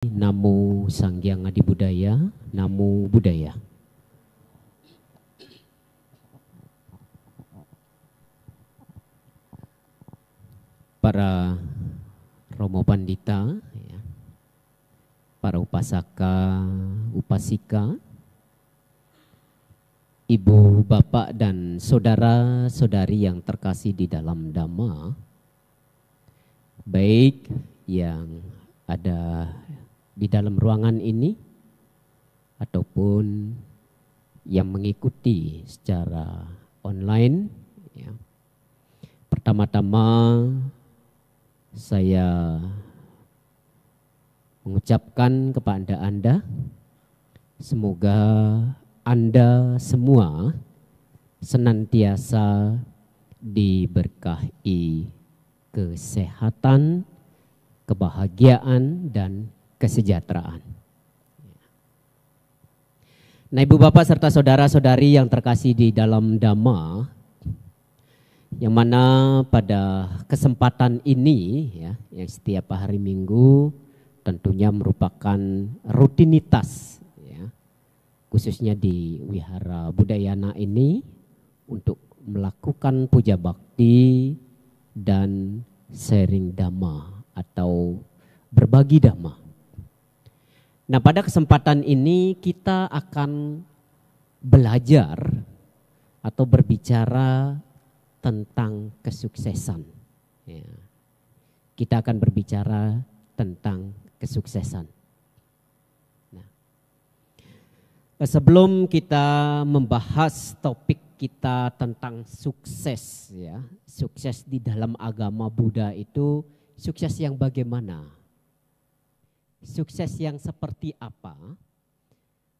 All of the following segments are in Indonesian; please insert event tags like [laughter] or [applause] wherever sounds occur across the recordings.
Namo Sanghyang Adi Budaya, Namo Budaya. Para Romo Pandita, ya. para upasaka, upasika, ibu, bapak, dan saudara-saudari yang terkasih di dalam Dhamma, baik yang ada di dalam ruangan ini ataupun yang mengikuti secara online. Ya. Pertama-tama saya mengucapkan kepada Anda, semoga Anda semua senantiasa diberkahi kesehatan, kebahagiaan, dan kesejahteraan. Nah ibu bapak serta saudara-saudari yang terkasih di dalam dhamma, yang mana pada kesempatan ini ya, yang setiap hari minggu tentunya merupakan rutinitas ya, khususnya di wihara budayana ini untuk melakukan puja bakti dan sharing dhamma atau berbagi dhamma. Nah, pada kesempatan ini kita akan belajar atau berbicara tentang kesuksesan. Ya. Kita akan berbicara tentang kesuksesan. Nah, sebelum kita membahas topik kita tentang sukses, ya, sukses di dalam agama Buddha itu sukses yang bagaimana? sukses yang seperti apa?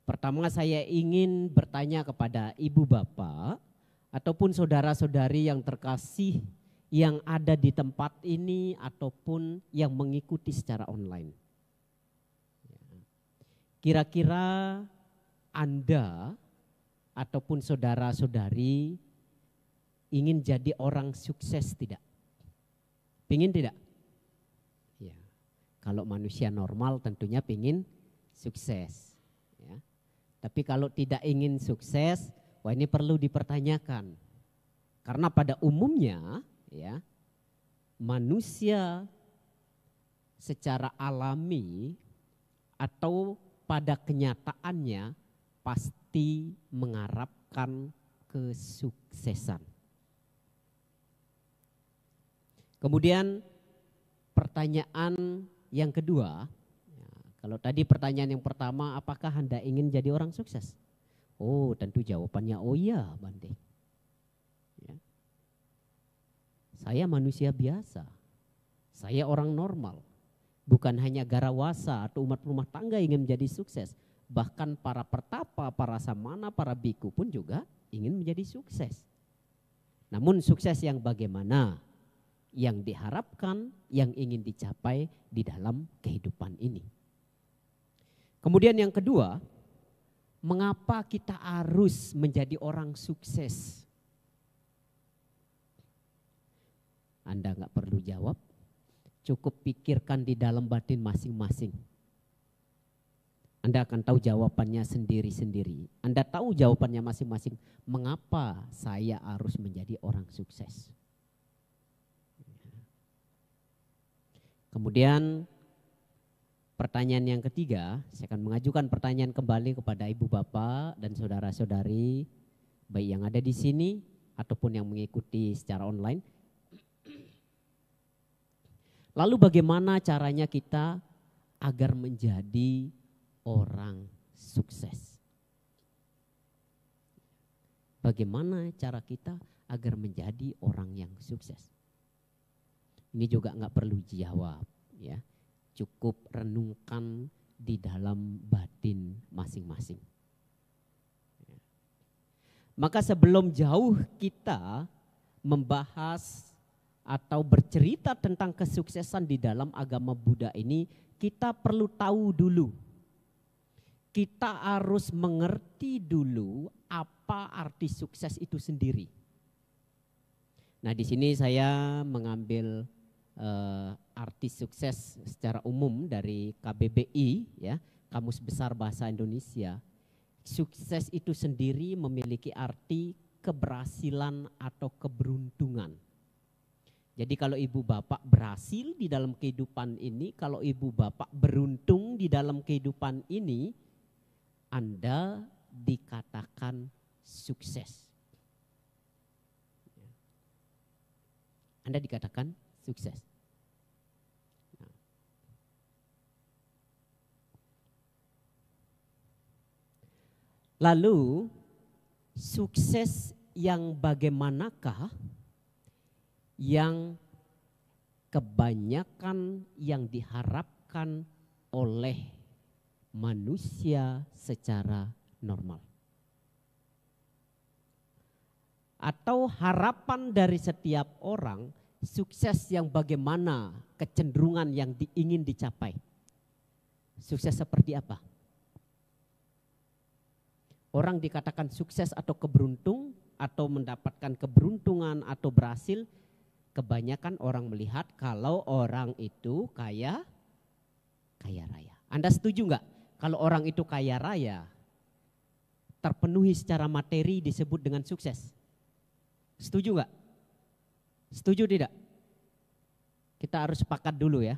Pertama saya ingin bertanya kepada ibu bapak ataupun saudara-saudari yang terkasih yang ada di tempat ini ataupun yang mengikuti secara online. Kira-kira Anda ataupun saudara-saudari ingin jadi orang sukses tidak? Pingin tidak? Kalau manusia normal tentunya ingin sukses. Ya. Tapi kalau tidak ingin sukses, wah ini perlu dipertanyakan. Karena pada umumnya ya manusia secara alami atau pada kenyataannya pasti mengharapkan kesuksesan. Kemudian pertanyaan yang kedua, ya, kalau tadi pertanyaan yang pertama, apakah Anda ingin jadi orang sukses? Oh, tentu jawabannya oh iya, Bante. Ya. Saya manusia biasa. Saya orang normal. Bukan hanya garawasa atau umat rumah tangga ingin menjadi sukses. Bahkan para pertapa, para samana, para biku pun juga ingin menjadi sukses. Namun sukses yang bagaimana? yang diharapkan, yang ingin dicapai di dalam kehidupan ini. Kemudian yang kedua, mengapa kita harus menjadi orang sukses? Anda nggak perlu jawab, cukup pikirkan di dalam batin masing-masing. Anda akan tahu jawabannya sendiri-sendiri. Anda tahu jawabannya masing-masing. Mengapa saya harus menjadi orang sukses? Kemudian pertanyaan yang ketiga, saya akan mengajukan pertanyaan kembali kepada ibu bapak dan saudara-saudari baik yang ada di sini ataupun yang mengikuti secara online. Lalu bagaimana caranya kita agar menjadi orang sukses? Bagaimana cara kita agar menjadi orang yang sukses? Ini juga nggak perlu jawab, ya. Cukup renungkan di dalam batin masing-masing. Maka sebelum jauh kita membahas atau bercerita tentang kesuksesan di dalam agama Buddha ini, kita perlu tahu dulu. Kita harus mengerti dulu apa arti sukses itu sendiri. Nah, di sini saya mengambil uh, artis sukses secara umum dari KBBI ya, Kamus Besar Bahasa Indonesia. Sukses itu sendiri memiliki arti keberhasilan atau keberuntungan. Jadi kalau ibu bapak berhasil di dalam kehidupan ini, kalau ibu bapak beruntung di dalam kehidupan ini, Anda dikatakan sukses. Anda dikatakan sukses. Lalu sukses yang bagaimanakah yang kebanyakan yang diharapkan oleh manusia secara normal? Atau harapan dari setiap orang sukses yang bagaimana kecenderungan yang diingin dicapai? Sukses seperti apa? orang dikatakan sukses atau keberuntung atau mendapatkan keberuntungan atau berhasil, kebanyakan orang melihat kalau orang itu kaya kaya raya. Anda setuju nggak? Kalau orang itu kaya raya, terpenuhi secara materi disebut dengan sukses. Setuju nggak? Setuju tidak? Kita harus sepakat dulu ya.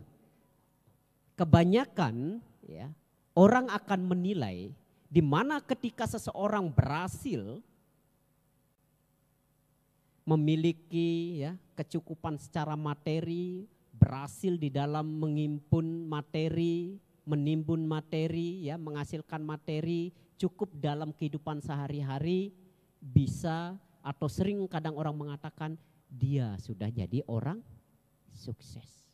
Kebanyakan ya, orang akan menilai di mana ketika seseorang berhasil memiliki ya kecukupan secara materi, berhasil di dalam mengimpun materi, menimbun materi, ya menghasilkan materi cukup dalam kehidupan sehari-hari bisa atau sering kadang orang mengatakan dia sudah jadi orang sukses.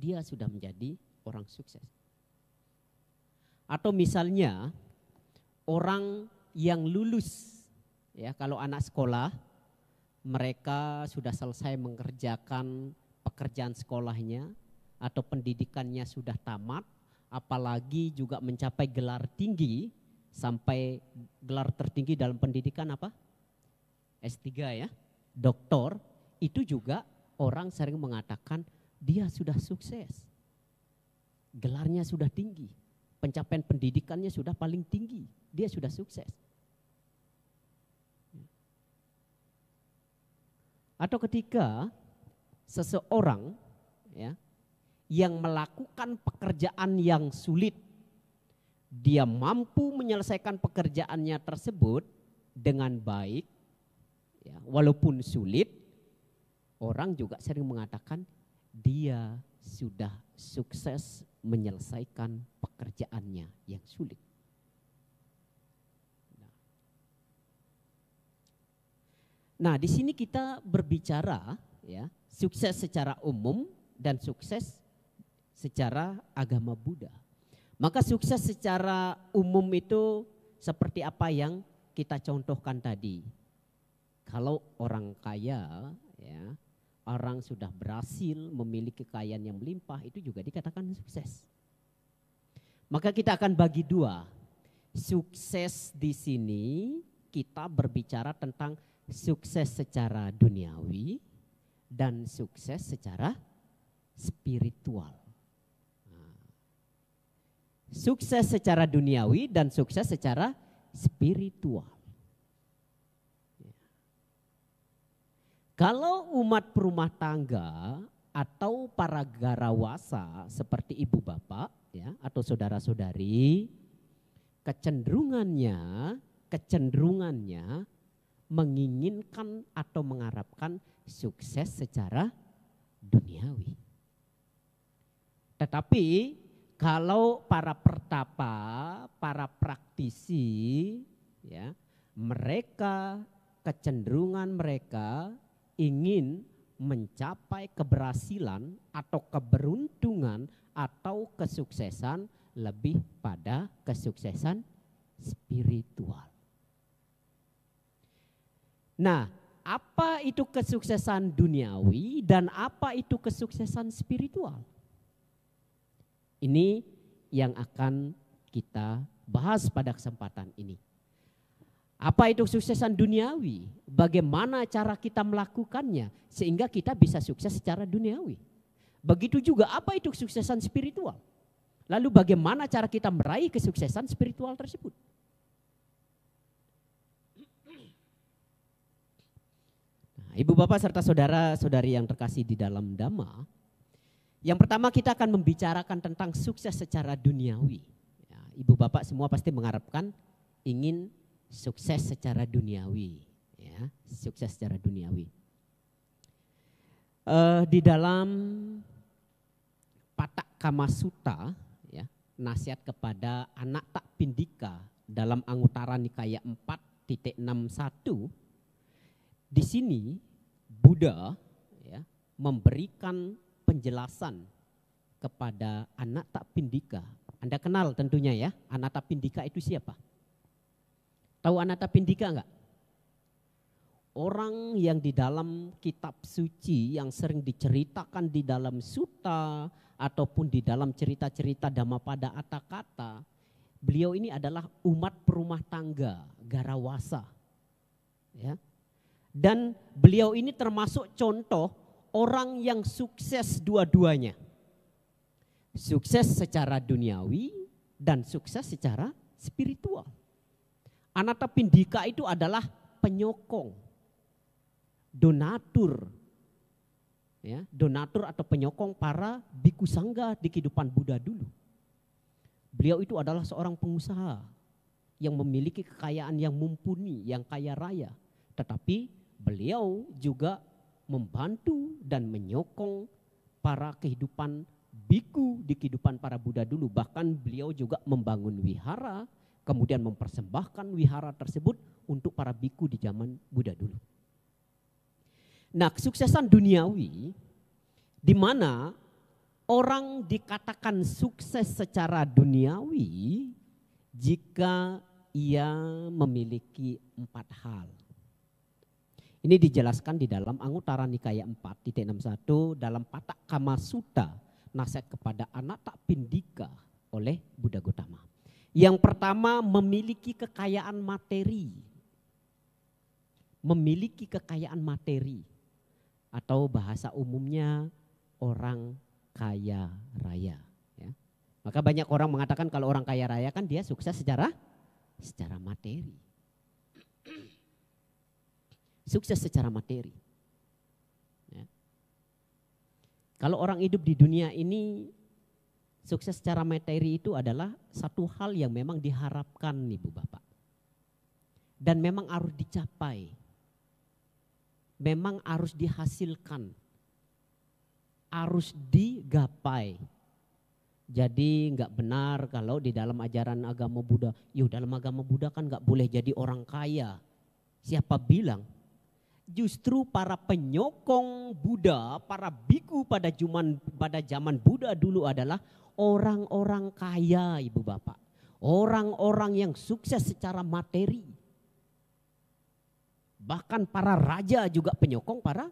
Dia sudah menjadi orang sukses. Atau misalnya orang yang lulus ya kalau anak sekolah mereka sudah selesai mengerjakan pekerjaan sekolahnya atau pendidikannya sudah tamat apalagi juga mencapai gelar tinggi sampai gelar tertinggi dalam pendidikan apa? S3 ya, doktor. Itu juga orang sering mengatakan dia sudah sukses. Gelarnya sudah tinggi pencapaian pendidikannya sudah paling tinggi, dia sudah sukses. Atau ketika seseorang ya, yang melakukan pekerjaan yang sulit, dia mampu menyelesaikan pekerjaannya tersebut dengan baik, ya, walaupun sulit, orang juga sering mengatakan dia sudah sukses menyelesaikan pekerjaannya yang sulit. Nah, nah, di sini kita berbicara ya, sukses secara umum dan sukses secara agama Buddha. Maka sukses secara umum itu seperti apa yang kita contohkan tadi. Kalau orang kaya ya orang sudah berhasil memiliki kekayaan yang melimpah itu juga dikatakan sukses. Maka kita akan bagi dua. Sukses di sini kita berbicara tentang sukses secara duniawi dan sukses secara spiritual. Nah, sukses secara duniawi dan sukses secara spiritual. Kalau umat perumah tangga atau para garawasa seperti ibu bapak ya atau saudara-saudari kecenderungannya kecenderungannya menginginkan atau mengharapkan sukses secara duniawi. Tetapi kalau para pertapa, para praktisi ya, mereka kecenderungan mereka ingin mencapai keberhasilan atau keberuntungan atau kesuksesan lebih pada kesuksesan spiritual. Nah, apa itu kesuksesan duniawi dan apa itu kesuksesan spiritual? Ini yang akan kita bahas pada kesempatan ini. Apa itu suksesan duniawi? Bagaimana cara kita melakukannya sehingga kita bisa sukses secara duniawi? Begitu juga apa itu kesuksesan spiritual? Lalu bagaimana cara kita meraih kesuksesan spiritual tersebut? Nah, Ibu bapak serta saudara-saudari yang terkasih di dalam dhamma, yang pertama kita akan membicarakan tentang sukses secara duniawi. Ya, ibu bapak semua pasti mengharapkan ingin sukses secara duniawi, ya, sukses secara duniawi. Uh, di dalam Patak Kamasuta, ya, nasihat kepada anak tak pindika dalam Anguttara Nikaya 4.61, di sini Buddha ya, memberikan penjelasan kepada anak tak pindika. Anda kenal tentunya ya, anak tak pindika itu siapa? Tahu Anata Pindika enggak? Orang yang di dalam kitab suci yang sering diceritakan di dalam suta ataupun di dalam cerita-cerita pada atta kata beliau ini adalah umat perumah tangga, garawasa. Ya. Dan beliau ini termasuk contoh orang yang sukses dua-duanya. Sukses secara duniawi dan sukses secara spiritual. Anata Pindika itu adalah penyokong, donatur, ya, donatur atau penyokong para biku sangga di kehidupan Buddha dulu. Beliau itu adalah seorang pengusaha yang memiliki kekayaan yang mumpuni, yang kaya raya. Tetapi beliau juga membantu dan menyokong para kehidupan biku di kehidupan para Buddha dulu. Bahkan beliau juga membangun wihara kemudian mempersembahkan wihara tersebut untuk para biku di zaman Buddha dulu. Nah, kesuksesan duniawi di mana orang dikatakan sukses secara duniawi jika ia memiliki empat hal. Ini dijelaskan di dalam Anguttara Nikaya di 61 dalam Patak Kama Suta nasihat kepada anak tak pindika oleh Buddha Gotama. Yang pertama memiliki kekayaan materi. Memiliki kekayaan materi. Atau bahasa umumnya orang kaya raya. Ya. Maka banyak orang mengatakan kalau orang kaya raya kan dia sukses secara secara materi. Sukses secara materi. Ya. Kalau orang hidup di dunia ini Sukses secara materi itu adalah satu hal yang memang diharapkan Ibu Bapak. Dan memang harus dicapai. Memang harus dihasilkan. Harus digapai. Jadi nggak benar kalau di dalam ajaran agama Buddha, yuk dalam agama Buddha kan nggak boleh jadi orang kaya. Siapa bilang? Justru para penyokong Buddha, para biku pada zaman pada zaman Buddha dulu adalah orang-orang kaya ibu bapak. Orang-orang yang sukses secara materi. Bahkan para raja juga penyokong para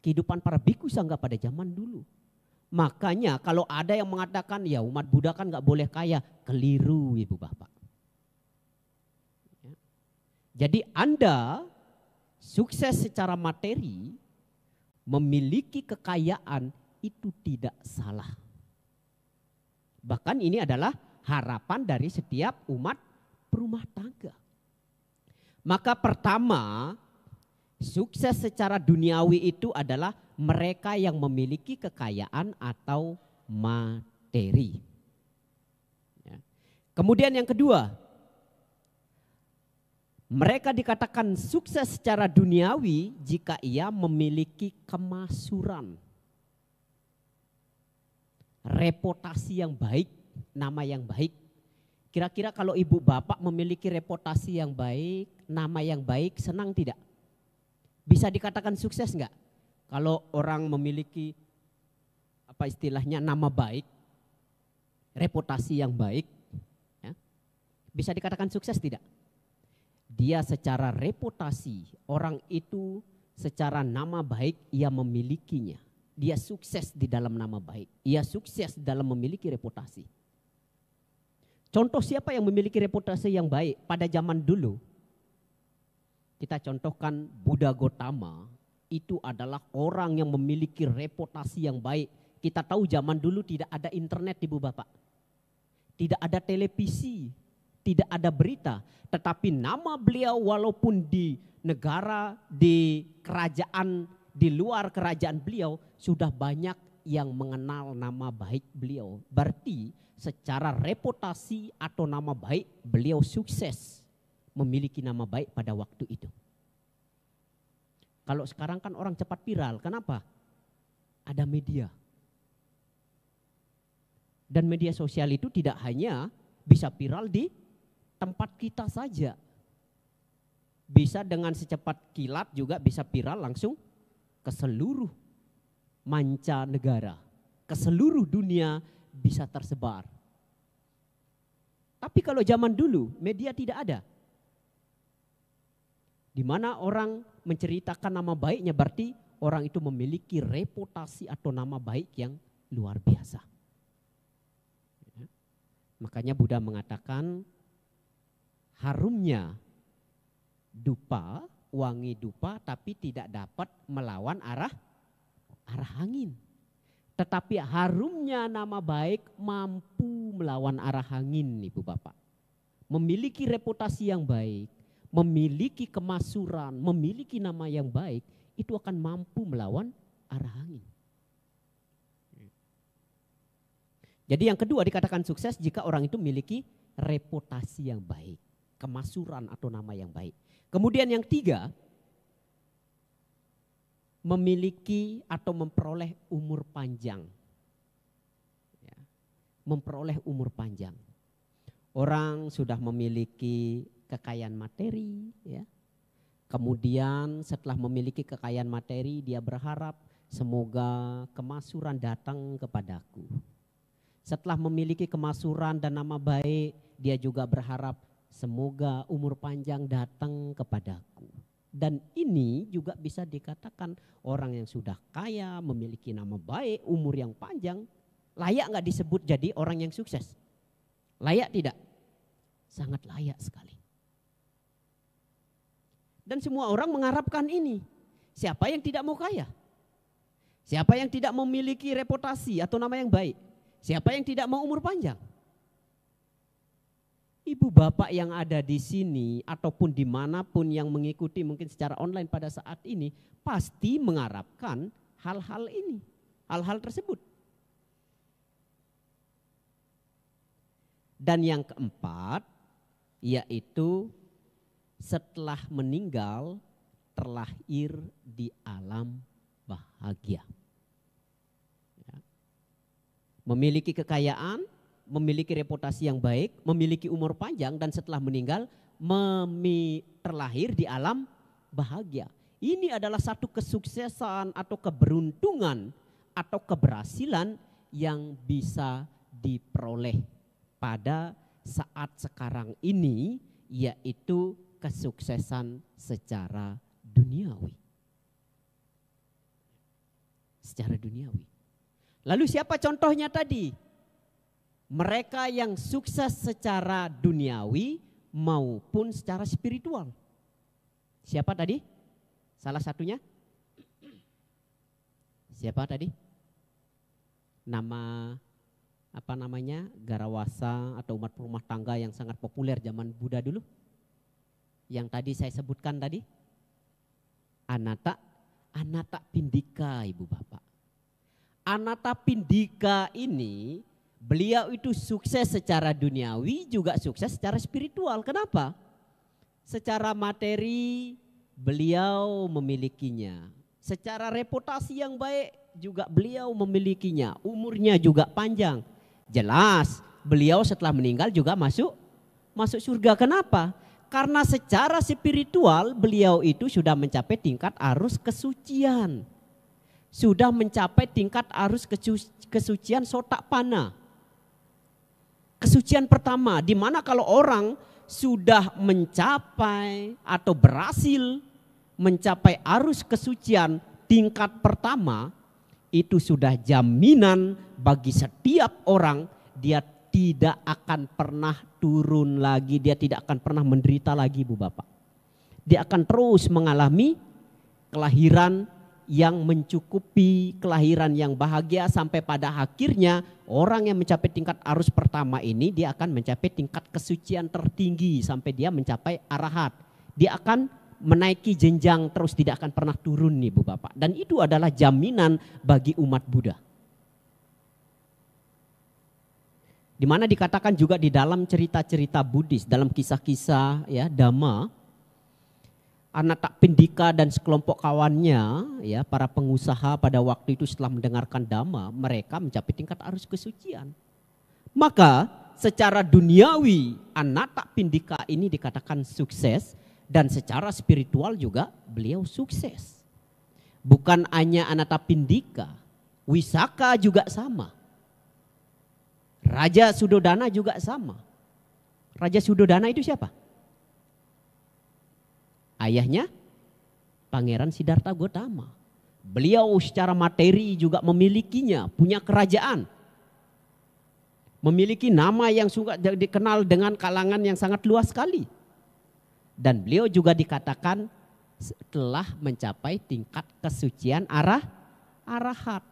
kehidupan para biku sangga pada zaman dulu. Makanya kalau ada yang mengatakan ya umat Buddha kan gak boleh kaya, keliru ibu bapak. Jadi Anda sukses secara materi, memiliki kekayaan itu tidak salah. Bahkan ini adalah harapan dari setiap umat rumah tangga. Maka pertama, sukses secara duniawi itu adalah mereka yang memiliki kekayaan atau materi. Ya. Kemudian yang kedua, mereka dikatakan sukses secara duniawi jika ia memiliki kemasuran reputasi yang baik, nama yang baik. Kira-kira kalau ibu bapak memiliki reputasi yang baik, nama yang baik, senang tidak? Bisa dikatakan sukses enggak? Kalau orang memiliki apa istilahnya nama baik, reputasi yang baik, ya, bisa dikatakan sukses tidak? Dia secara reputasi, orang itu secara nama baik ia memilikinya dia sukses di dalam nama baik. Ia sukses dalam memiliki reputasi. Contoh siapa yang memiliki reputasi yang baik pada zaman dulu? Kita contohkan Buddha Gotama itu adalah orang yang memiliki reputasi yang baik. Kita tahu zaman dulu tidak ada internet ibu bapak. Tidak ada televisi, tidak ada berita, tetapi nama beliau walaupun di negara, di kerajaan di luar kerajaan beliau sudah banyak yang mengenal nama baik beliau. Berarti secara reputasi atau nama baik beliau sukses memiliki nama baik pada waktu itu. Kalau sekarang kan orang cepat viral, kenapa? Ada media. Dan media sosial itu tidak hanya bisa viral di tempat kita saja. Bisa dengan secepat kilat juga bisa viral langsung ke seluruh manca negara, ke seluruh dunia bisa tersebar. Tapi kalau zaman dulu media tidak ada. Di mana orang menceritakan nama baiknya berarti orang itu memiliki reputasi atau nama baik yang luar biasa. Makanya Buddha mengatakan harumnya dupa wangi dupa tapi tidak dapat melawan arah arah angin. Tetapi harumnya nama baik mampu melawan arah angin Ibu Bapak. Memiliki reputasi yang baik, memiliki kemasuran, memiliki nama yang baik, itu akan mampu melawan arah angin. Jadi yang kedua dikatakan sukses jika orang itu memiliki reputasi yang baik, kemasuran atau nama yang baik. Kemudian yang tiga, memiliki atau memperoleh umur panjang. Ya. memperoleh umur panjang. Orang sudah memiliki kekayaan materi, ya. Kemudian setelah memiliki kekayaan materi, dia berharap semoga kemasuran datang kepadaku. Setelah memiliki kemasuran dan nama baik, dia juga berharap Semoga umur panjang datang kepadaku. Dan ini juga bisa dikatakan orang yang sudah kaya, memiliki nama baik, umur yang panjang, layak nggak disebut jadi orang yang sukses? Layak tidak? Sangat layak sekali. Dan semua orang mengharapkan ini. Siapa yang tidak mau kaya? Siapa yang tidak memiliki reputasi atau nama yang baik? Siapa yang tidak mau umur panjang? ibu bapak yang ada di sini ataupun dimanapun yang mengikuti mungkin secara online pada saat ini pasti mengharapkan hal-hal ini, hal-hal tersebut. Dan yang keempat yaitu setelah meninggal terlahir di alam bahagia. Ya. Memiliki kekayaan, memiliki reputasi yang baik, memiliki umur panjang dan setelah meninggal terlahir di alam bahagia. Ini adalah satu kesuksesan atau keberuntungan atau keberhasilan yang bisa diperoleh pada saat sekarang ini yaitu kesuksesan secara duniawi. Secara duniawi. Lalu siapa contohnya tadi? mereka yang sukses secara duniawi maupun secara spiritual. Siapa tadi? Salah satunya? Siapa tadi? Nama apa namanya? Garawasa atau umat rumah tangga yang sangat populer zaman Buddha dulu. Yang tadi saya sebutkan tadi. Anata, Anata Pindika Ibu Bapak. Anata Pindika ini Beliau itu sukses secara duniawi juga sukses secara spiritual. Kenapa? Secara materi beliau memilikinya. Secara reputasi yang baik juga beliau memilikinya. Umurnya juga panjang. Jelas beliau setelah meninggal juga masuk masuk surga. Kenapa? Karena secara spiritual beliau itu sudah mencapai tingkat arus kesucian. Sudah mencapai tingkat arus kesucian sotak panah Kesucian pertama, di mana kalau orang sudah mencapai atau berhasil mencapai arus kesucian tingkat pertama, itu sudah jaminan bagi setiap orang dia tidak akan pernah turun lagi, dia tidak akan pernah menderita lagi Bu Bapak. Dia akan terus mengalami kelahiran yang mencukupi, kelahiran yang bahagia sampai pada akhirnya Orang yang mencapai tingkat arus pertama ini dia akan mencapai tingkat kesucian tertinggi sampai dia mencapai arahat. Dia akan menaiki jenjang terus tidak akan pernah turun nih Bu Bapak. Dan itu adalah jaminan bagi umat Buddha. Dimana dikatakan juga di dalam cerita-cerita Buddhis, dalam kisah-kisah ya Dhamma, anak tak pendika dan sekelompok kawannya ya para pengusaha pada waktu itu setelah mendengarkan dhamma mereka mencapai tingkat arus kesucian. Maka secara duniawi anak tak pendika ini dikatakan sukses dan secara spiritual juga beliau sukses. Bukan hanya tak pendika Wisaka juga sama. Raja Sudodana juga sama. Raja Sudodana itu siapa? Ayahnya Pangeran Siddhartha Gautama. Beliau secara materi juga memilikinya, punya kerajaan. Memiliki nama yang juga dikenal dengan kalangan yang sangat luas sekali. Dan beliau juga dikatakan telah mencapai tingkat kesucian arah arahat.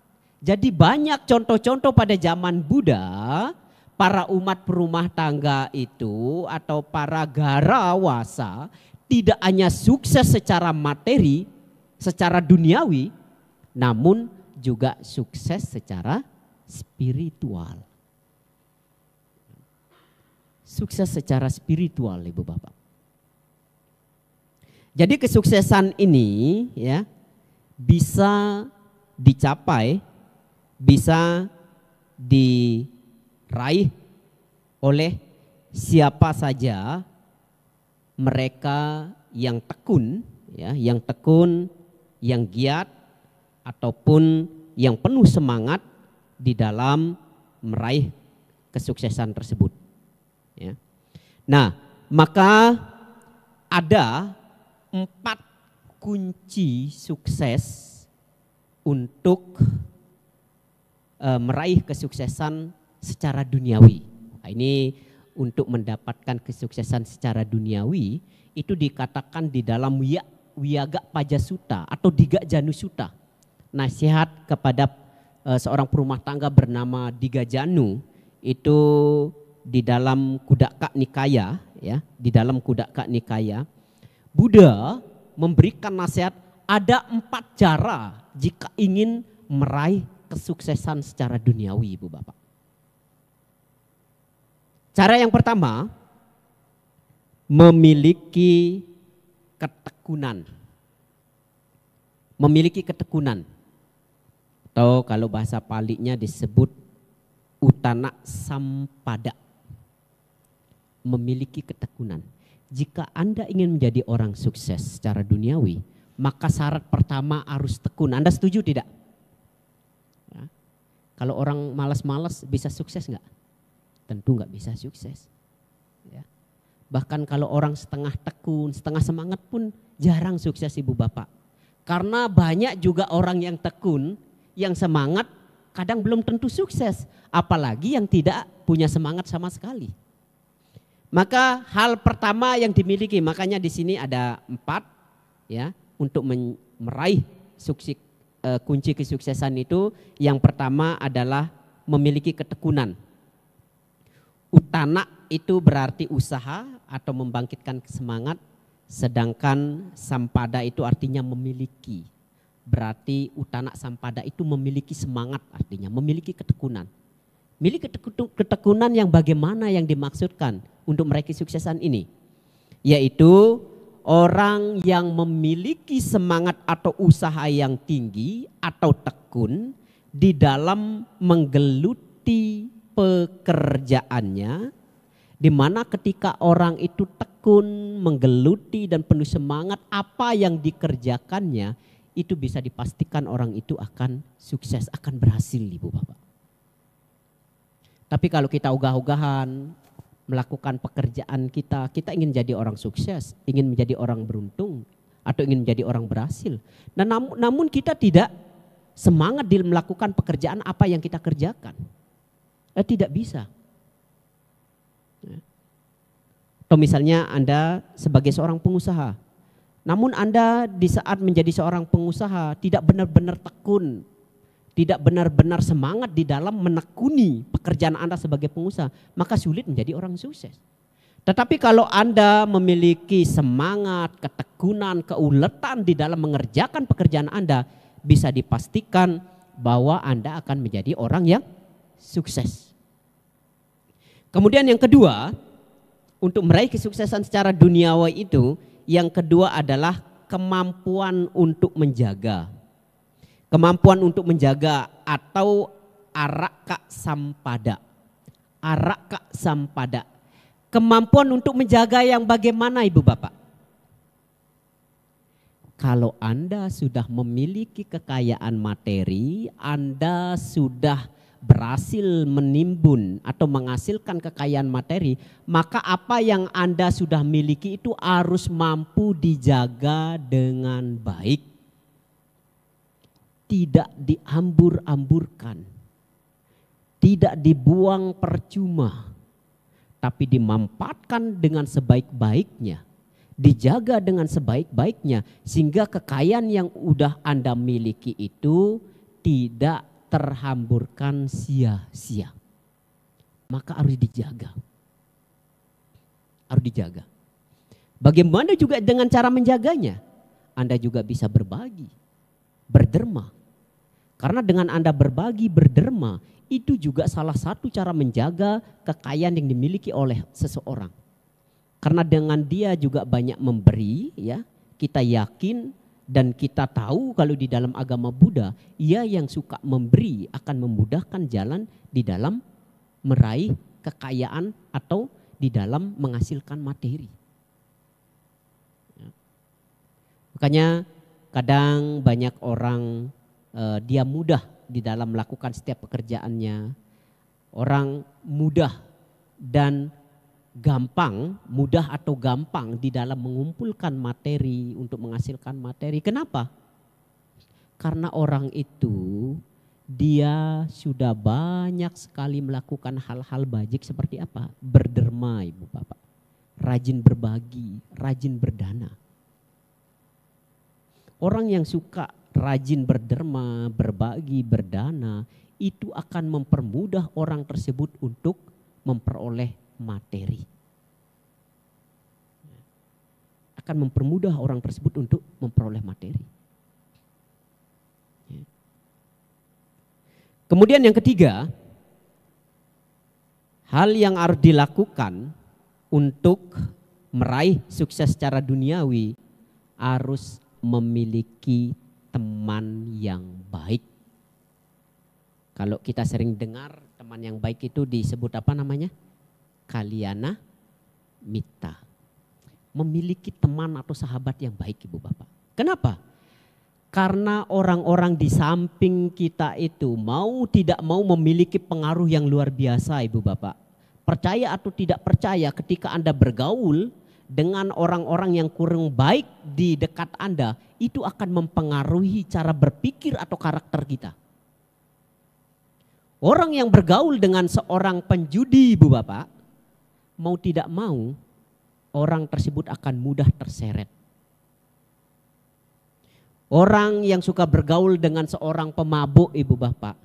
Jadi banyak contoh-contoh pada zaman Buddha, para umat perumah tangga itu atau para garawasa tidak hanya sukses secara materi, secara duniawi, namun juga sukses secara spiritual. Sukses secara spiritual, Ibu Bapak. Jadi kesuksesan ini ya bisa dicapai, bisa diraih oleh siapa saja mereka yang tekun, ya, yang tekun, yang giat ataupun yang penuh semangat di dalam meraih kesuksesan tersebut. Ya. Nah, maka ada empat kunci sukses untuk e, meraih kesuksesan secara duniawi. Nah, ini untuk mendapatkan kesuksesan secara duniawi itu dikatakan di dalam wiyaga pajasuta atau diga janusuta. Nasihat kepada eh, seorang perumah tangga bernama Diga Janu itu di dalam kudakak Nikaya ya, di dalam kudakak Nikaya Buddha memberikan nasihat ada empat cara jika ingin meraih kesuksesan secara duniawi Ibu Bapak. Cara yang pertama, memiliki ketekunan. Memiliki ketekunan. Atau kalau bahasa paliknya disebut utana sampada. Memiliki ketekunan. Jika Anda ingin menjadi orang sukses secara duniawi, maka syarat pertama harus tekun. Anda setuju tidak? Ya. Kalau orang malas-malas bisa sukses enggak? tentu nggak bisa sukses. Ya. Bahkan kalau orang setengah tekun, setengah semangat pun jarang sukses ibu bapak. Karena banyak juga orang yang tekun, yang semangat, kadang belum tentu sukses. Apalagi yang tidak punya semangat sama sekali. Maka hal pertama yang dimiliki, makanya di sini ada empat ya untuk meraih suksi, eh, kunci kesuksesan itu. Yang pertama adalah memiliki ketekunan. Utana itu berarti usaha atau membangkitkan semangat, sedangkan sampada itu artinya memiliki. Berarti utana sampada itu memiliki semangat artinya, memiliki ketekunan. Miliki ketekunan yang bagaimana yang dimaksudkan untuk mereka suksesan ini? Yaitu orang yang memiliki semangat atau usaha yang tinggi atau tekun di dalam menggeluti pekerjaannya di mana ketika orang itu tekun, menggeluti dan penuh semangat apa yang dikerjakannya itu bisa dipastikan orang itu akan sukses, akan berhasil Ibu Bapak. Tapi kalau kita ogah-ogahan, melakukan pekerjaan kita, kita ingin jadi orang sukses, ingin menjadi orang beruntung, atau ingin menjadi orang berhasil. Nah, namun, namun kita tidak semangat di melakukan pekerjaan apa yang kita kerjakan. Eh, tidak bisa. Atau misalnya Anda sebagai seorang pengusaha, namun Anda di saat menjadi seorang pengusaha tidak benar-benar tekun, tidak benar-benar semangat di dalam menekuni pekerjaan Anda sebagai pengusaha, maka sulit menjadi orang sukses. Tetapi kalau Anda memiliki semangat, ketekunan, keuletan di dalam mengerjakan pekerjaan Anda, bisa dipastikan bahwa Anda akan menjadi orang yang sukses. Kemudian yang kedua, untuk meraih kesuksesan secara duniawi itu, yang kedua adalah kemampuan untuk menjaga. Kemampuan untuk menjaga atau arakak sampada. arakak sampada. Kemampuan untuk menjaga yang bagaimana Ibu Bapak? Kalau Anda sudah memiliki kekayaan materi, Anda sudah berhasil menimbun atau menghasilkan kekayaan materi, maka apa yang Anda sudah miliki itu harus mampu dijaga dengan baik. Tidak diambur-amburkan. Tidak dibuang percuma. Tapi dimanfaatkan dengan sebaik-baiknya dijaga dengan sebaik-baiknya sehingga kekayaan yang sudah Anda miliki itu tidak terhamburkan sia-sia. Maka harus dijaga. Harus dijaga. Bagaimana juga dengan cara menjaganya? Anda juga bisa berbagi, berderma. Karena dengan Anda berbagi, berderma, itu juga salah satu cara menjaga kekayaan yang dimiliki oleh seseorang. Karena dengan dia juga banyak memberi, ya, kita yakin dan kita tahu kalau di dalam agama Buddha, ia yang suka memberi akan memudahkan jalan di dalam meraih kekayaan atau di dalam menghasilkan materi. Makanya kadang banyak orang eh, dia mudah di dalam melakukan setiap pekerjaannya. Orang mudah dan gampang, mudah atau gampang di dalam mengumpulkan materi untuk menghasilkan materi. Kenapa? Karena orang itu dia sudah banyak sekali melakukan hal-hal bajik seperti apa? Berderma Ibu Bapak. Rajin berbagi, rajin berdana. Orang yang suka rajin berderma, berbagi, berdana, itu akan mempermudah orang tersebut untuk memperoleh materi. Ya. Akan mempermudah orang tersebut untuk memperoleh materi. Ya. Kemudian yang ketiga, hal yang harus dilakukan untuk meraih sukses secara duniawi harus memiliki teman yang baik. Kalau kita sering dengar teman yang baik itu disebut apa namanya? kaliana mita. Memiliki teman atau sahabat yang baik Ibu Bapak. Kenapa? Karena orang-orang di samping kita itu mau tidak mau memiliki pengaruh yang luar biasa Ibu Bapak. Percaya atau tidak percaya ketika Anda bergaul dengan orang-orang yang kurang baik di dekat Anda, itu akan mempengaruhi cara berpikir atau karakter kita. Orang yang bergaul dengan seorang penjudi, Ibu Bapak, mau tidak mau orang tersebut akan mudah terseret. Orang yang suka bergaul dengan seorang pemabuk ibu bapak,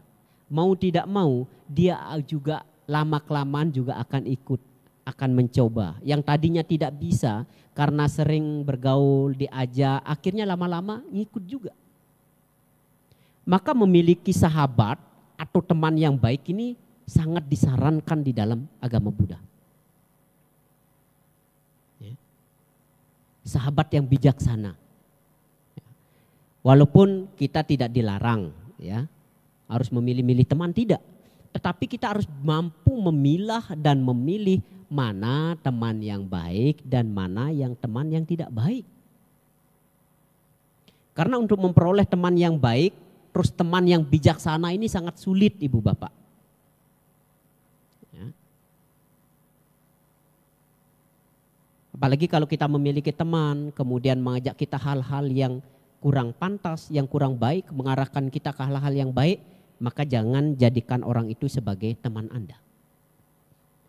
mau tidak mau dia juga lama-kelamaan juga akan ikut, akan mencoba. Yang tadinya tidak bisa karena sering bergaul, diajak, akhirnya lama-lama ngikut juga. Maka memiliki sahabat atau teman yang baik ini sangat disarankan di dalam agama Buddha. sahabat yang bijaksana. Ya. Walaupun kita tidak dilarang ya, harus memilih-milih teman tidak. Tetapi kita harus mampu memilah dan memilih mana teman yang baik dan mana yang teman yang tidak baik. Karena untuk memperoleh teman yang baik, terus teman yang bijaksana ini sangat sulit Ibu Bapak. Apalagi kalau kita memiliki teman, kemudian mengajak kita hal-hal yang kurang pantas, yang kurang baik, mengarahkan kita ke hal-hal yang baik, maka jangan jadikan orang itu sebagai teman Anda.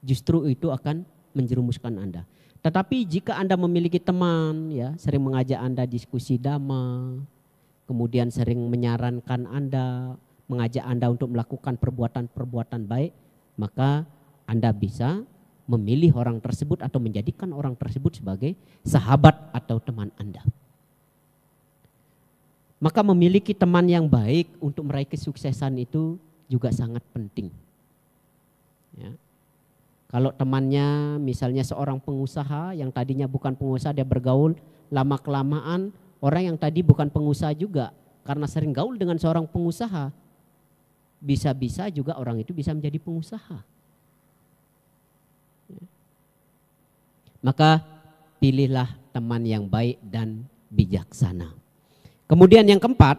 Justru itu akan menjerumuskan Anda. Tetapi jika Anda memiliki teman, ya sering mengajak Anda diskusi damai kemudian sering menyarankan Anda, mengajak Anda untuk melakukan perbuatan-perbuatan baik, maka Anda bisa memilih orang tersebut atau menjadikan orang tersebut sebagai sahabat atau teman Anda. Maka memiliki teman yang baik untuk meraih kesuksesan itu juga sangat penting. Ya. Kalau temannya misalnya seorang pengusaha yang tadinya bukan pengusaha dia bergaul lama kelamaan orang yang tadi bukan pengusaha juga karena sering gaul dengan seorang pengusaha bisa-bisa juga orang itu bisa menjadi pengusaha Maka pilihlah teman yang baik dan bijaksana. Kemudian yang keempat,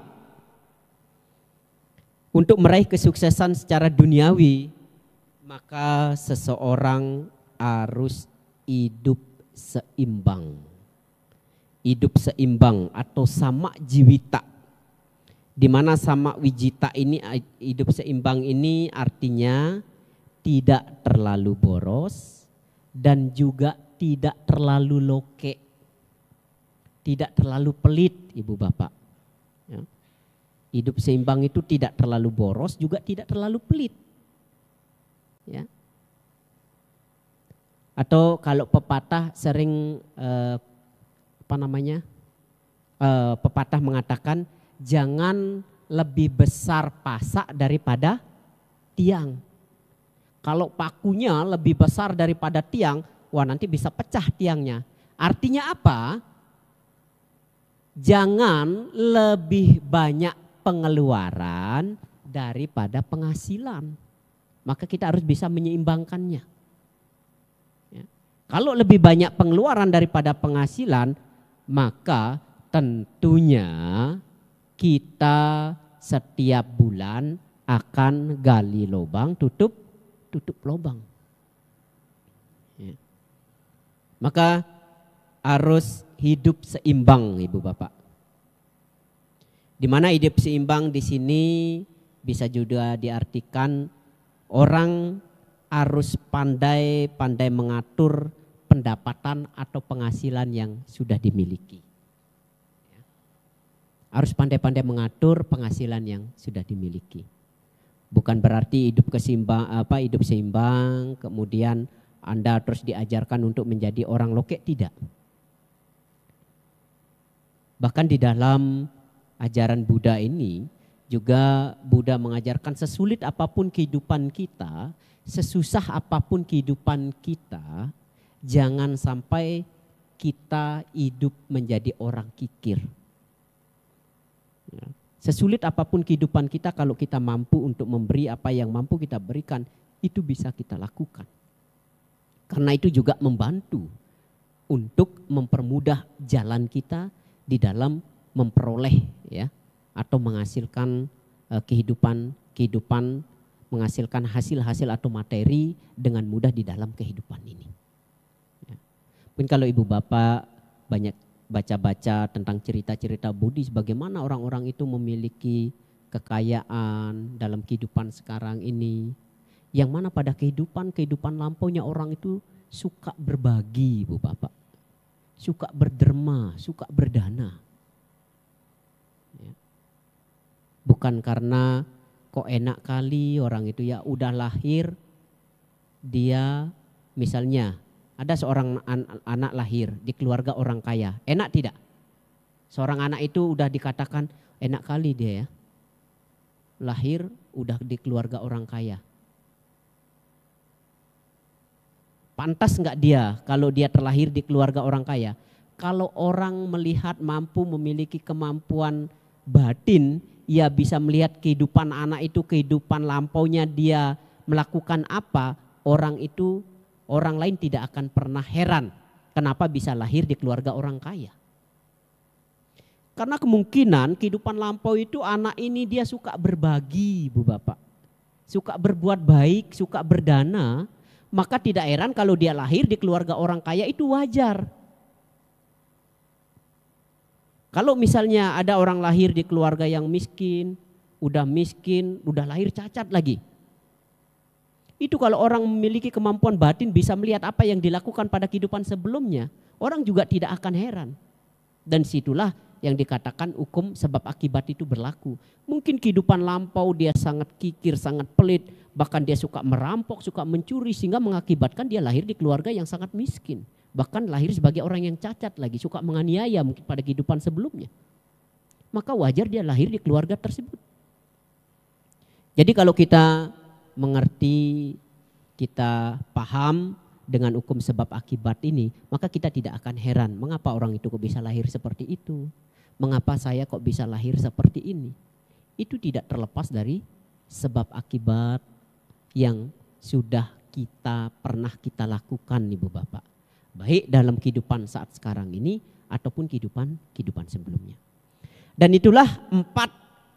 untuk meraih kesuksesan secara duniawi, maka seseorang harus hidup seimbang. Hidup seimbang atau sama jiwita. Di mana sama wijita ini hidup seimbang ini artinya tidak terlalu boros dan juga tidak terlalu loke, tidak terlalu pelit ibu bapak. Ya. Hidup seimbang itu tidak terlalu boros juga tidak terlalu pelit. Ya. Atau kalau pepatah sering eh, apa namanya eh, pepatah mengatakan jangan lebih besar pasak daripada tiang. Kalau pakunya lebih besar daripada tiang, wah nanti bisa pecah tiangnya. Artinya apa? Jangan lebih banyak pengeluaran daripada penghasilan. Maka kita harus bisa menyeimbangkannya. Ya. Kalau lebih banyak pengeluaran daripada penghasilan, maka tentunya kita setiap bulan akan gali lubang, tutup tutup lubang. Maka harus hidup seimbang Ibu Bapak. Di mana hidup seimbang di sini bisa juga diartikan orang harus pandai-pandai mengatur pendapatan atau penghasilan yang sudah dimiliki. Harus pandai-pandai mengatur penghasilan yang sudah dimiliki. Bukan berarti hidup kesimbang apa hidup seimbang kemudian anda terus diajarkan untuk menjadi orang loket tidak. Bahkan di dalam ajaran Buddha ini juga Buddha mengajarkan sesulit apapun kehidupan kita, sesusah apapun kehidupan kita, jangan sampai kita hidup menjadi orang kikir. Ya. Sesulit apapun kehidupan kita, kalau kita mampu untuk memberi apa yang mampu kita berikan, itu bisa kita lakukan. Karena itu juga membantu untuk mempermudah jalan kita di dalam memperoleh ya atau menghasilkan e, kehidupan kehidupan menghasilkan hasil-hasil atau materi dengan mudah di dalam kehidupan ini. Ya. Mungkin kalau ibu bapak banyak baca-baca tentang cerita-cerita Buddhis, bagaimana orang-orang itu memiliki kekayaan dalam kehidupan sekarang ini, yang mana pada kehidupan-kehidupan lampaunya orang itu suka berbagi, Bu Bapak. Suka berderma, suka berdana. Ya. Bukan karena kok enak kali orang itu ya udah lahir dia misalnya ada seorang an anak lahir di keluarga orang kaya. Enak tidak? Seorang anak itu udah dikatakan enak kali dia ya. Lahir udah di keluarga orang kaya. Pantas nggak dia kalau dia terlahir di keluarga orang kaya? Kalau orang melihat mampu memiliki kemampuan batin, ia bisa melihat kehidupan anak itu, kehidupan lampaunya dia melakukan apa, orang itu orang lain tidak akan pernah heran kenapa bisa lahir di keluarga orang kaya. Karena kemungkinan kehidupan lampau itu anak ini dia suka berbagi, Bu Bapak. Suka berbuat baik, suka berdana, maka tidak heran kalau dia lahir di keluarga orang kaya itu wajar. Kalau misalnya ada orang lahir di keluarga yang miskin, udah miskin, udah lahir cacat lagi. Itu kalau orang memiliki kemampuan batin bisa melihat apa yang dilakukan pada kehidupan sebelumnya, orang juga tidak akan heran. Dan situlah yang dikatakan hukum sebab akibat itu berlaku. Mungkin kehidupan lampau dia sangat kikir, sangat pelit, bahkan dia suka merampok, suka mencuri sehingga mengakibatkan dia lahir di keluarga yang sangat miskin. Bahkan lahir sebagai orang yang cacat lagi, suka menganiaya mungkin pada kehidupan sebelumnya. Maka wajar dia lahir di keluarga tersebut. Jadi kalau kita mengerti, kita paham dengan hukum sebab akibat ini, maka kita tidak akan heran mengapa orang itu kok bisa lahir seperti itu. Mengapa saya kok bisa lahir seperti ini? Itu tidak terlepas dari sebab akibat yang sudah kita pernah kita lakukan Ibu Bapak. Baik dalam kehidupan saat sekarang ini ataupun kehidupan kehidupan sebelumnya. Dan itulah empat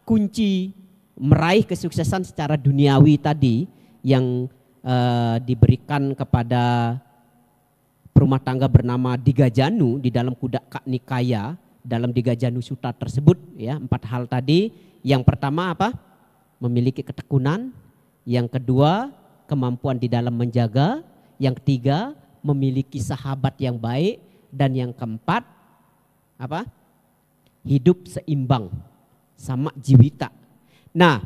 kunci meraih kesuksesan secara duniawi tadi yang eh, diberikan kepada rumah tangga bernama Digajanu di dalam kuda Kak Nikaya dalam Digajanu Suta tersebut ya empat hal tadi yang pertama apa memiliki ketekunan yang kedua, kemampuan di dalam menjaga. Yang ketiga, memiliki sahabat yang baik. Dan yang keempat, apa? Hidup seimbang sama jiwita. Nah,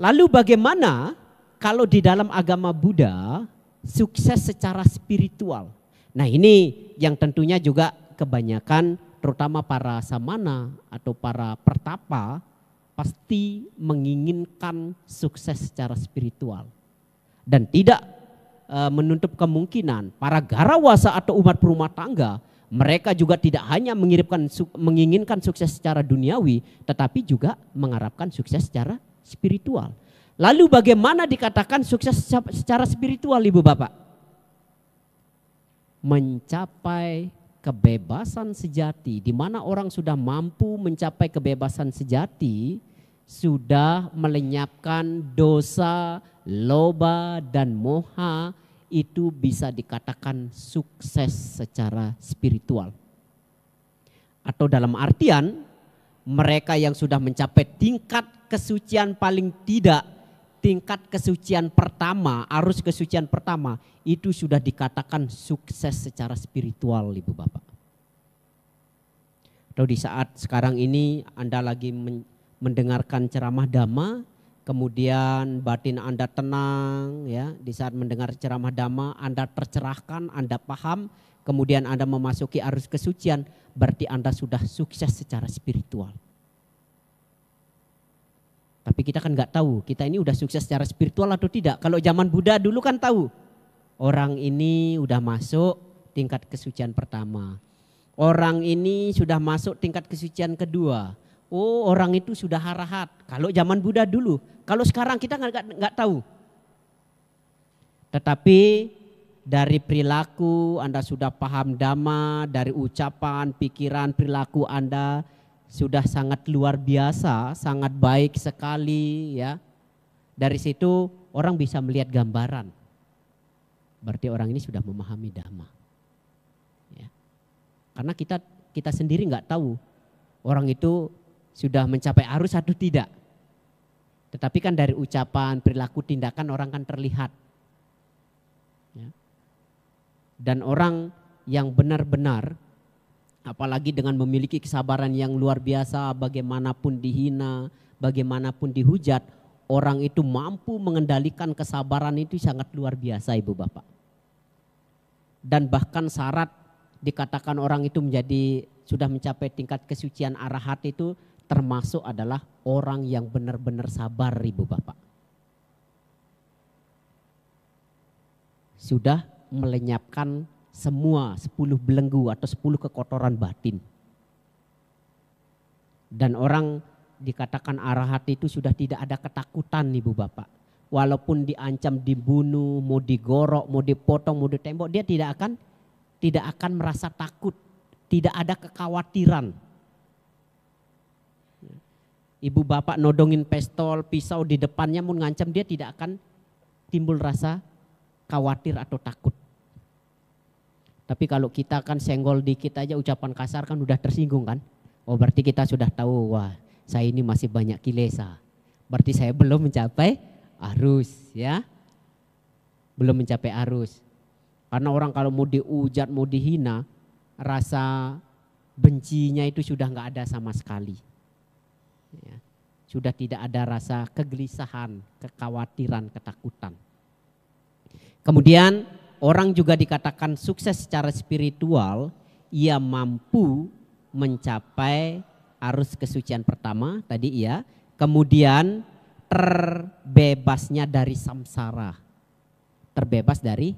lalu bagaimana kalau di dalam agama Buddha sukses secara spiritual? Nah, ini yang tentunya juga kebanyakan terutama para samana atau para pertapa pasti menginginkan sukses secara spiritual dan tidak e, menutup kemungkinan para garawasa atau umat perumah tangga mereka juga tidak hanya mengirimkan menginginkan sukses secara duniawi tetapi juga mengharapkan sukses secara spiritual. Lalu bagaimana dikatakan sukses secara spiritual Ibu Bapak? Mencapai kebebasan sejati, di mana orang sudah mampu mencapai kebebasan sejati, sudah melenyapkan dosa, loba, dan moha, itu bisa dikatakan sukses secara spiritual. Atau dalam artian, mereka yang sudah mencapai tingkat kesucian paling tidak tingkat kesucian pertama, arus kesucian pertama itu sudah dikatakan sukses secara spiritual Ibu Bapak. Atau di saat sekarang ini Anda lagi mendengarkan ceramah dhamma, kemudian batin Anda tenang ya, di saat mendengar ceramah dhamma Anda tercerahkan, Anda paham, kemudian Anda memasuki arus kesucian, berarti Anda sudah sukses secara spiritual. Tapi kita kan nggak tahu, kita ini udah sukses secara spiritual atau tidak. Kalau zaman Buddha dulu kan tahu, orang ini udah masuk tingkat kesucian pertama. Orang ini sudah masuk tingkat kesucian kedua. Oh orang itu sudah harahat. Kalau zaman Buddha dulu, kalau sekarang kita nggak nggak tahu. Tetapi dari perilaku Anda sudah paham dhamma, dari ucapan, pikiran, perilaku Anda sudah sangat luar biasa, sangat baik sekali ya. Dari situ orang bisa melihat gambaran. Berarti orang ini sudah memahami dhamma. Ya. Karena kita kita sendiri nggak tahu orang itu sudah mencapai arus atau tidak. Tetapi kan dari ucapan, perilaku, tindakan orang kan terlihat. Ya. Dan orang yang benar-benar apalagi dengan memiliki kesabaran yang luar biasa bagaimanapun dihina, bagaimanapun dihujat, orang itu mampu mengendalikan kesabaran itu sangat luar biasa Ibu Bapak. Dan bahkan syarat dikatakan orang itu menjadi sudah mencapai tingkat kesucian arahat itu termasuk adalah orang yang benar-benar sabar Ibu Bapak. Sudah melenyapkan semua sepuluh belenggu atau sepuluh kekotoran batin. Dan orang dikatakan arah hati itu sudah tidak ada ketakutan ibu bapak. Walaupun diancam dibunuh, mau digorok, mau dipotong, mau ditembok, dia tidak akan tidak akan merasa takut, tidak ada kekhawatiran. Ibu bapak nodongin pistol, pisau di depannya mau ngancam dia tidak akan timbul rasa khawatir atau takut. Tapi kalau kita kan senggol dikit aja ucapan kasar kan udah tersinggung kan. Oh berarti kita sudah tahu wah saya ini masih banyak kilesa. Berarti saya [laughs] belum mencapai arus ya. Belum mencapai arus. Karena orang kalau mau diujat, mau dihina, rasa bencinya itu sudah nggak ada sama sekali. Ya. Sudah tidak ada rasa kegelisahan, kekhawatiran, ketakutan. Kemudian orang juga dikatakan sukses secara spiritual, ia mampu mencapai arus kesucian pertama tadi ya, kemudian terbebasnya dari samsara. Terbebas dari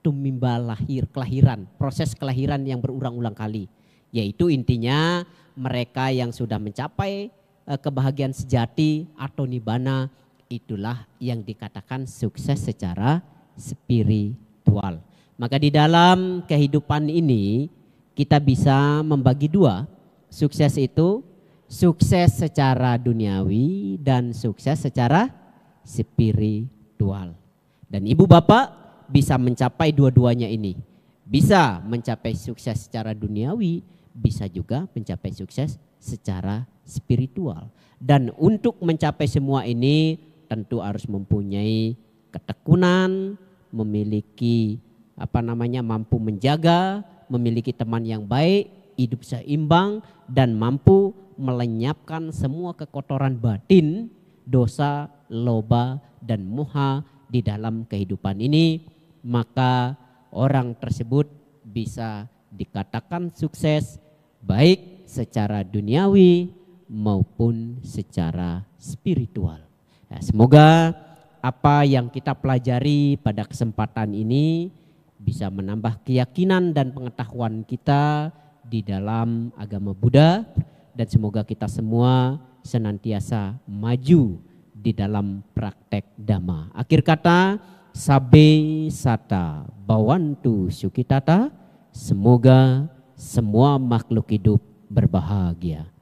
tumimba lahir, kelahiran, proses kelahiran yang berulang-ulang kali. Yaitu intinya mereka yang sudah mencapai eh, kebahagiaan sejati atau nibana itulah yang dikatakan sukses secara spiritual. Maka di dalam kehidupan ini kita bisa membagi dua. Sukses itu sukses secara duniawi dan sukses secara spiritual. Dan ibu bapak bisa mencapai dua-duanya ini. Bisa mencapai sukses secara duniawi, bisa juga mencapai sukses secara spiritual. Dan untuk mencapai semua ini tentu harus mempunyai ketekunan, memiliki apa namanya mampu menjaga, memiliki teman yang baik, hidup seimbang dan mampu melenyapkan semua kekotoran batin, dosa, loba dan muha di dalam kehidupan ini, maka orang tersebut bisa dikatakan sukses baik secara duniawi maupun secara spiritual. Nah, semoga apa yang kita pelajari pada kesempatan ini bisa menambah keyakinan dan pengetahuan kita di dalam agama Buddha dan semoga kita semua senantiasa maju di dalam praktek dhamma. Akhir kata, sabe sata bawantu sukitata, semoga semua makhluk hidup berbahagia.